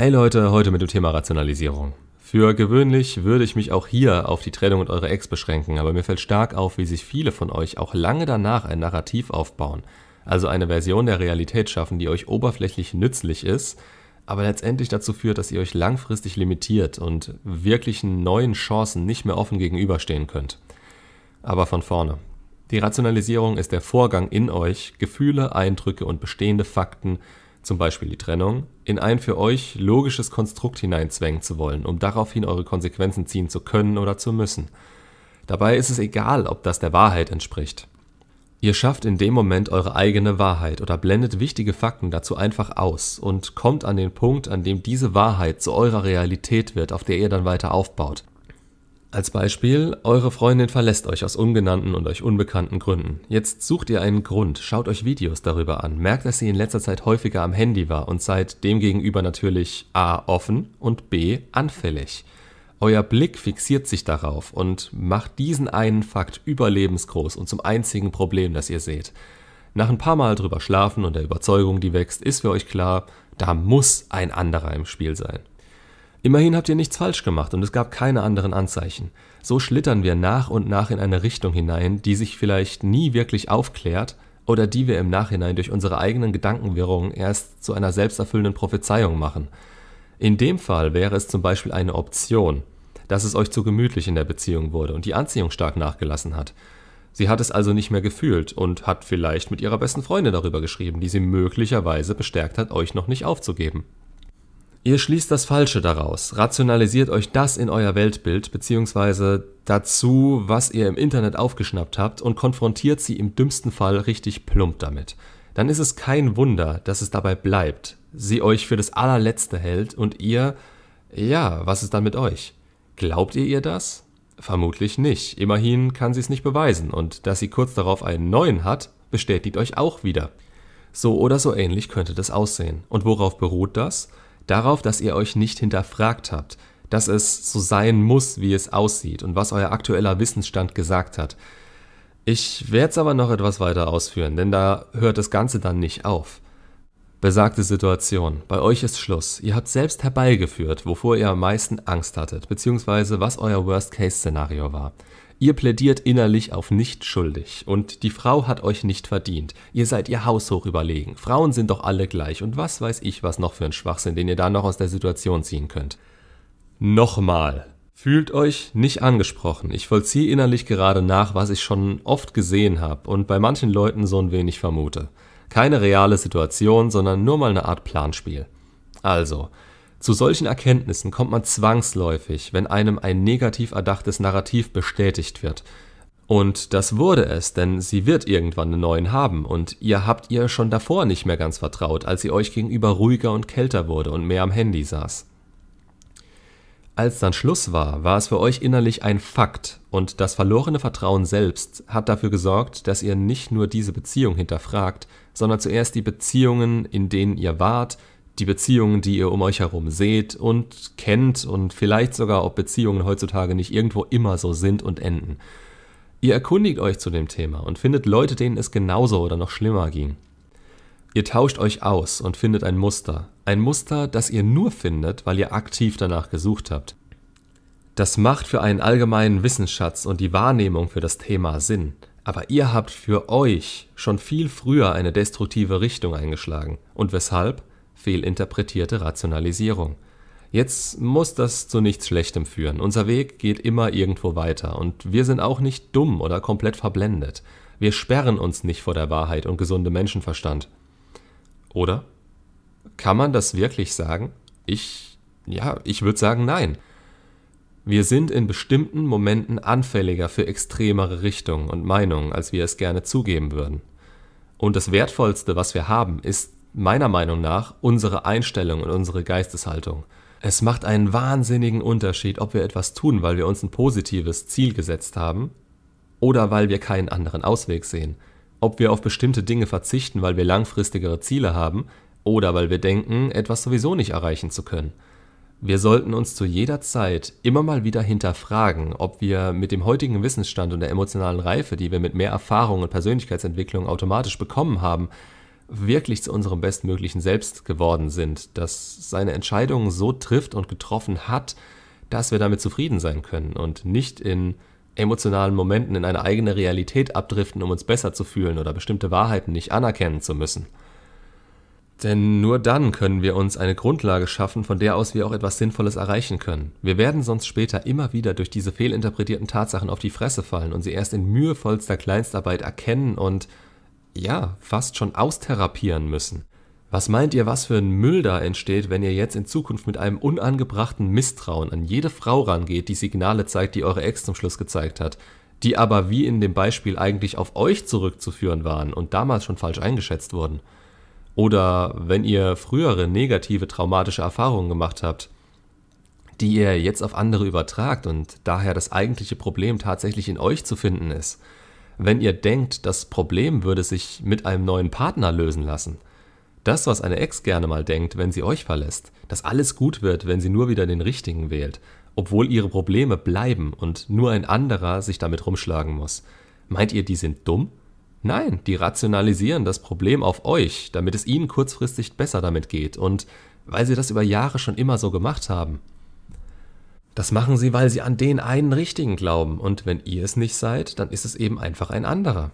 Hey Leute, heute mit dem Thema Rationalisierung. Für gewöhnlich würde ich mich auch hier auf die Trennung und eure Ex beschränken, aber mir fällt stark auf, wie sich viele von euch auch lange danach ein Narrativ aufbauen, also eine Version der Realität schaffen, die euch oberflächlich nützlich ist, aber letztendlich dazu führt, dass ihr euch langfristig limitiert und wirklichen neuen Chancen nicht mehr offen gegenüberstehen könnt. Aber von vorne. Die Rationalisierung ist der Vorgang in euch, Gefühle, Eindrücke und bestehende Fakten zum Beispiel die Trennung, in ein für euch logisches Konstrukt hineinzwängen zu wollen, um daraufhin eure Konsequenzen ziehen zu können oder zu müssen. Dabei ist es egal, ob das der Wahrheit entspricht. Ihr schafft in dem Moment eure eigene Wahrheit oder blendet wichtige Fakten dazu einfach aus und kommt an den Punkt, an dem diese Wahrheit zu eurer Realität wird, auf der ihr dann weiter aufbaut. Als Beispiel, eure Freundin verlässt euch aus ungenannten und euch unbekannten Gründen. Jetzt sucht ihr einen Grund, schaut euch Videos darüber an, merkt, dass sie in letzter Zeit häufiger am Handy war und seid demgegenüber natürlich a. offen und b. anfällig. Euer Blick fixiert sich darauf und macht diesen einen Fakt überlebensgroß und zum einzigen Problem, das ihr seht. Nach ein paar Mal drüber schlafen und der Überzeugung, die wächst, ist für euch klar, da muss ein anderer im Spiel sein. Immerhin habt ihr nichts falsch gemacht und es gab keine anderen Anzeichen. So schlittern wir nach und nach in eine Richtung hinein, die sich vielleicht nie wirklich aufklärt oder die wir im Nachhinein durch unsere eigenen Gedankenwirrungen erst zu einer selbsterfüllenden Prophezeiung machen. In dem Fall wäre es zum Beispiel eine Option, dass es euch zu gemütlich in der Beziehung wurde und die Anziehung stark nachgelassen hat. Sie hat es also nicht mehr gefühlt und hat vielleicht mit ihrer besten Freundin darüber geschrieben, die sie möglicherweise bestärkt hat, euch noch nicht aufzugeben. Ihr schließt das Falsche daraus, rationalisiert euch das in euer Weltbild bzw. dazu, was ihr im Internet aufgeschnappt habt und konfrontiert sie im dümmsten Fall richtig plump damit. Dann ist es kein Wunder, dass es dabei bleibt, sie euch für das allerletzte hält und ihr, ja, was ist dann mit euch? Glaubt ihr ihr das? Vermutlich nicht. Immerhin kann sie es nicht beweisen und dass sie kurz darauf einen neuen hat, bestätigt euch auch wieder. So oder so ähnlich könnte das aussehen. Und worauf beruht das? darauf, dass ihr euch nicht hinterfragt habt, dass es so sein muss, wie es aussieht und was euer aktueller Wissensstand gesagt hat. Ich werde es aber noch etwas weiter ausführen, denn da hört das Ganze dann nicht auf. Besagte Situation, bei euch ist Schluss, ihr habt selbst herbeigeführt, wovor ihr am meisten Angst hattet, beziehungsweise was euer Worst-Case-Szenario war. Ihr plädiert innerlich auf nicht schuldig und die Frau hat euch nicht verdient. Ihr seid ihr haushoch überlegen. Frauen sind doch alle gleich und was weiß ich, was noch für ein Schwachsinn, den ihr da noch aus der Situation ziehen könnt. Nochmal. Fühlt euch nicht angesprochen. Ich vollziehe innerlich gerade nach, was ich schon oft gesehen habe und bei manchen Leuten so ein wenig vermute. Keine reale Situation, sondern nur mal eine Art Planspiel. Also, zu solchen Erkenntnissen kommt man zwangsläufig, wenn einem ein negativ erdachtes Narrativ bestätigt wird. Und das wurde es, denn sie wird irgendwann einen neuen haben und ihr habt ihr schon davor nicht mehr ganz vertraut, als sie euch gegenüber ruhiger und kälter wurde und mehr am Handy saß. Als dann Schluss war, war es für euch innerlich ein Fakt und das verlorene Vertrauen selbst hat dafür gesorgt, dass ihr nicht nur diese Beziehung hinterfragt, sondern zuerst die Beziehungen, in denen ihr wart, die Beziehungen, die ihr um euch herum seht und kennt und vielleicht sogar, ob Beziehungen heutzutage nicht irgendwo immer so sind und enden. Ihr erkundigt euch zu dem Thema und findet Leute, denen es genauso oder noch schlimmer ging. Ihr tauscht euch aus und findet ein Muster. Ein Muster, das ihr nur findet, weil ihr aktiv danach gesucht habt. Das macht für einen allgemeinen Wissensschatz und die Wahrnehmung für das Thema Sinn. Aber ihr habt für euch schon viel früher eine destruktive Richtung eingeschlagen. Und weshalb? fehlinterpretierte Rationalisierung. Jetzt muss das zu nichts Schlechtem führen. Unser Weg geht immer irgendwo weiter und wir sind auch nicht dumm oder komplett verblendet. Wir sperren uns nicht vor der Wahrheit und gesundem Menschenverstand. Oder? Kann man das wirklich sagen? Ich, ja, ich würde sagen nein. Wir sind in bestimmten Momenten anfälliger für extremere Richtungen und Meinungen, als wir es gerne zugeben würden. Und das Wertvollste, was wir haben, ist meiner Meinung nach unsere Einstellung und unsere Geisteshaltung. Es macht einen wahnsinnigen Unterschied, ob wir etwas tun, weil wir uns ein positives Ziel gesetzt haben oder weil wir keinen anderen Ausweg sehen. Ob wir auf bestimmte Dinge verzichten, weil wir langfristigere Ziele haben oder weil wir denken, etwas sowieso nicht erreichen zu können. Wir sollten uns zu jeder Zeit immer mal wieder hinterfragen, ob wir mit dem heutigen Wissensstand und der emotionalen Reife, die wir mit mehr Erfahrung und Persönlichkeitsentwicklung automatisch bekommen haben, wirklich zu unserem bestmöglichen Selbst geworden sind, das seine Entscheidungen so trifft und getroffen hat, dass wir damit zufrieden sein können und nicht in emotionalen Momenten in eine eigene Realität abdriften, um uns besser zu fühlen oder bestimmte Wahrheiten nicht anerkennen zu müssen. Denn nur dann können wir uns eine Grundlage schaffen, von der aus wir auch etwas Sinnvolles erreichen können. Wir werden sonst später immer wieder durch diese fehlinterpretierten Tatsachen auf die Fresse fallen und sie erst in mühevollster Kleinstarbeit erkennen und ja, fast schon austherapieren müssen. Was meint ihr, was für ein Müll da entsteht, wenn ihr jetzt in Zukunft mit einem unangebrachten Misstrauen an jede Frau rangeht, die Signale zeigt, die eure Ex zum Schluss gezeigt hat, die aber wie in dem Beispiel eigentlich auf euch zurückzuführen waren und damals schon falsch eingeschätzt wurden? Oder wenn ihr frühere negative traumatische Erfahrungen gemacht habt, die ihr jetzt auf andere übertragt und daher das eigentliche Problem tatsächlich in euch zu finden ist? wenn ihr denkt, das Problem würde sich mit einem neuen Partner lösen lassen. Das, was eine Ex gerne mal denkt, wenn sie euch verlässt, dass alles gut wird, wenn sie nur wieder den richtigen wählt, obwohl ihre Probleme bleiben und nur ein anderer sich damit rumschlagen muss. Meint ihr, die sind dumm? Nein, die rationalisieren das Problem auf euch, damit es ihnen kurzfristig besser damit geht und weil sie das über Jahre schon immer so gemacht haben. Das machen sie, weil sie an den einen richtigen glauben. Und wenn ihr es nicht seid, dann ist es eben einfach ein anderer.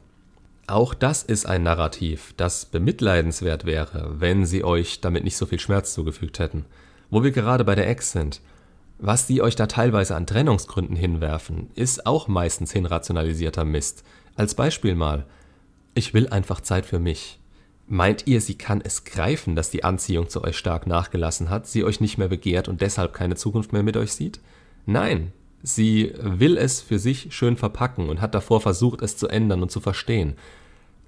Auch das ist ein Narrativ, das bemitleidenswert wäre, wenn sie euch damit nicht so viel Schmerz zugefügt hätten. Wo wir gerade bei der Ex sind. Was sie euch da teilweise an Trennungsgründen hinwerfen, ist auch meistens hinrationalisierter Mist. Als Beispiel mal. Ich will einfach Zeit für mich. Meint ihr, sie kann es greifen, dass die Anziehung zu euch stark nachgelassen hat, sie euch nicht mehr begehrt und deshalb keine Zukunft mehr mit euch sieht? Nein, sie will es für sich schön verpacken und hat davor versucht, es zu ändern und zu verstehen.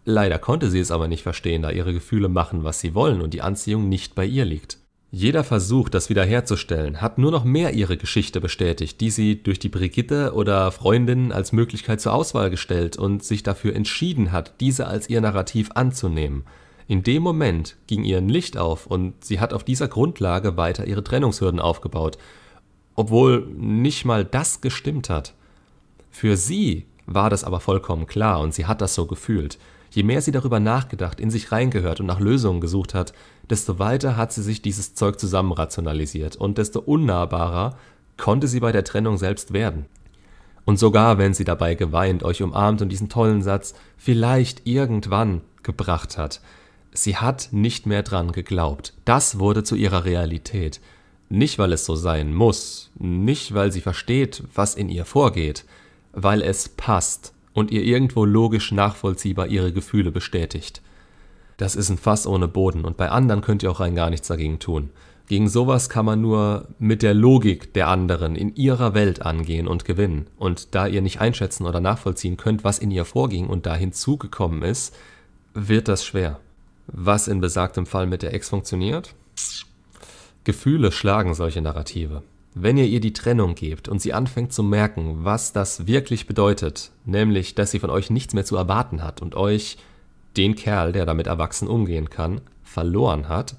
Leider konnte sie es aber nicht verstehen, da ihre Gefühle machen, was sie wollen und die Anziehung nicht bei ihr liegt. Jeder Versuch, das wiederherzustellen, hat nur noch mehr ihre Geschichte bestätigt, die sie durch die Brigitte oder Freundin als Möglichkeit zur Auswahl gestellt und sich dafür entschieden hat, diese als ihr Narrativ anzunehmen. In dem Moment ging ihr ein Licht auf und sie hat auf dieser Grundlage weiter ihre Trennungshürden aufgebaut, obwohl nicht mal das gestimmt hat. Für sie war das aber vollkommen klar und sie hat das so gefühlt. Je mehr sie darüber nachgedacht, in sich reingehört und nach Lösungen gesucht hat, desto weiter hat sie sich dieses Zeug zusammenrationalisiert und desto unnahbarer konnte sie bei der Trennung selbst werden. Und sogar wenn sie dabei geweint, euch umarmt und diesen tollen Satz vielleicht irgendwann gebracht hat, Sie hat nicht mehr dran geglaubt. Das wurde zu ihrer Realität. Nicht, weil es so sein muss, nicht, weil sie versteht, was in ihr vorgeht, weil es passt und ihr irgendwo logisch nachvollziehbar ihre Gefühle bestätigt. Das ist ein Fass ohne Boden und bei anderen könnt ihr auch rein gar nichts dagegen tun. Gegen sowas kann man nur mit der Logik der anderen in ihrer Welt angehen und gewinnen. Und da ihr nicht einschätzen oder nachvollziehen könnt, was in ihr vorging und da hinzugekommen ist, wird das schwer was in besagtem Fall mit der Ex funktioniert? Gefühle schlagen solche Narrative. Wenn ihr ihr die Trennung gebt und sie anfängt zu merken, was das wirklich bedeutet, nämlich dass sie von euch nichts mehr zu erwarten hat und euch, den Kerl, der damit erwachsen umgehen kann, verloren hat,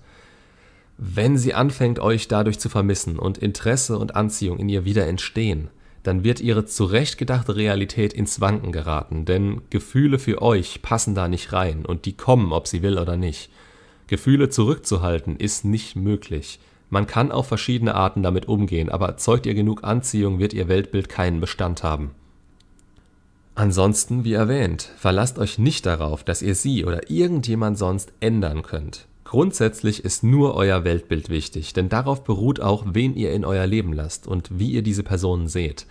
wenn sie anfängt euch dadurch zu vermissen und Interesse und Anziehung in ihr wieder entstehen, dann wird ihre zurechtgedachte Realität ins Wanken geraten, denn Gefühle für euch passen da nicht rein und die kommen, ob sie will oder nicht. Gefühle zurückzuhalten ist nicht möglich. Man kann auf verschiedene Arten damit umgehen, aber erzeugt ihr genug Anziehung, wird ihr Weltbild keinen Bestand haben. Ansonsten, wie erwähnt, verlasst euch nicht darauf, dass ihr sie oder irgendjemand sonst ändern könnt. Grundsätzlich ist nur euer Weltbild wichtig, denn darauf beruht auch, wen ihr in euer Leben lasst und wie ihr diese Personen seht.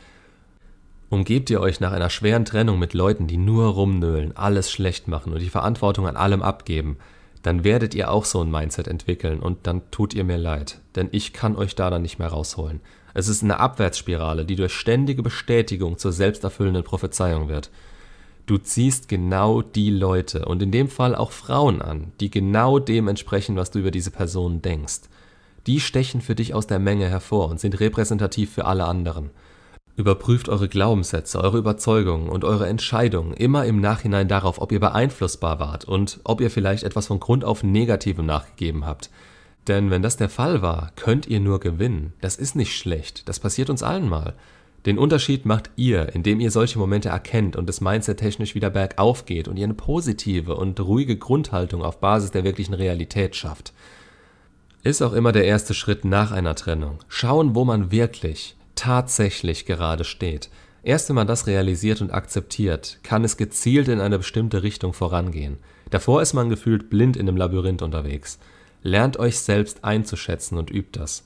Umgebt ihr euch nach einer schweren Trennung mit Leuten, die nur rumnöhlen, alles schlecht machen und die Verantwortung an allem abgeben, dann werdet ihr auch so ein Mindset entwickeln und dann tut ihr mir leid, denn ich kann euch da dann nicht mehr rausholen. Es ist eine Abwärtsspirale, die durch ständige Bestätigung zur selbsterfüllenden Prophezeiung wird. Du ziehst genau die Leute und in dem Fall auch Frauen an, die genau dem entsprechen, was du über diese Person denkst. Die stechen für dich aus der Menge hervor und sind repräsentativ für alle anderen. Überprüft eure Glaubenssätze, eure Überzeugungen und eure Entscheidungen immer im Nachhinein darauf, ob ihr beeinflussbar wart und ob ihr vielleicht etwas von Grund auf Negativem nachgegeben habt. Denn wenn das der Fall war, könnt ihr nur gewinnen. Das ist nicht schlecht, das passiert uns allen mal. Den Unterschied macht ihr, indem ihr solche Momente erkennt und das Mindset technisch wieder bergauf geht und ihr eine positive und ruhige Grundhaltung auf Basis der wirklichen Realität schafft. Ist auch immer der erste Schritt nach einer Trennung. Schauen, wo man wirklich, tatsächlich gerade steht. Erst wenn man das realisiert und akzeptiert, kann es gezielt in eine bestimmte Richtung vorangehen. Davor ist man gefühlt blind in dem Labyrinth unterwegs. Lernt euch selbst einzuschätzen und übt das.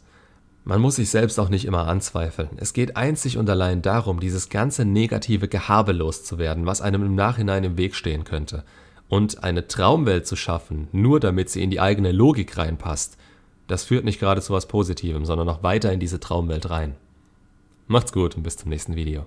Man muss sich selbst auch nicht immer anzweifeln. Es geht einzig und allein darum, dieses ganze negative Gehabe loszuwerden, was einem im Nachhinein im Weg stehen könnte. Und eine Traumwelt zu schaffen, nur damit sie in die eigene Logik reinpasst, das führt nicht gerade zu was Positivem, sondern noch weiter in diese Traumwelt rein. Macht's gut und bis zum nächsten Video.